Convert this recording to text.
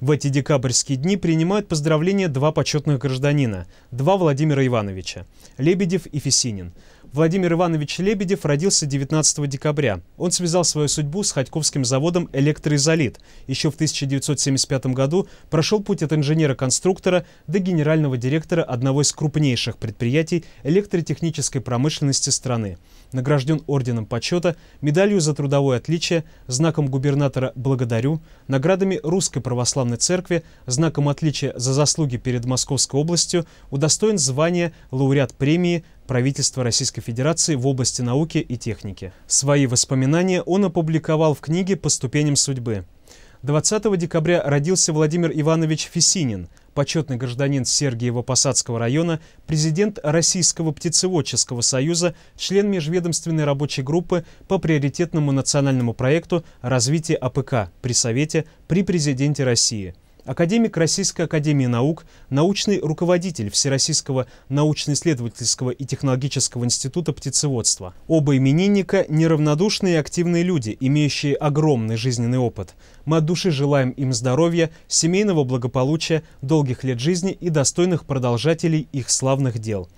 В эти декабрьские дни принимают поздравления два почетных гражданина, два Владимира Ивановича – Лебедев и Фесинин. Владимир Иванович Лебедев родился 19 декабря. Он связал свою судьбу с Ходьковским заводом «Электроизолит». Еще в 1975 году прошел путь от инженера-конструктора до генерального директора одного из крупнейших предприятий электротехнической промышленности страны. Награжден орденом почета, медалью за трудовое отличие, знаком губернатора «Благодарю», наградами Русской Православной Церкви, знаком отличия за заслуги перед Московской областью, удостоен звания лауреат премии правительства Российской Федерации в области науки и техники. Свои воспоминания он опубликовал в книге «По ступеням судьбы». 20 декабря родился Владимир Иванович Фесинин, почетный гражданин Сергиево-Посадского района, президент Российского птицеводческого союза, член межведомственной рабочей группы по приоритетному национальному проекту развития АПК при Совете при президенте России – академик Российской академии наук, научный руководитель Всероссийского научно-исследовательского и технологического института птицеводства. Оба именинника – неравнодушные и активные люди, имеющие огромный жизненный опыт. Мы от души желаем им здоровья, семейного благополучия, долгих лет жизни и достойных продолжателей их славных дел.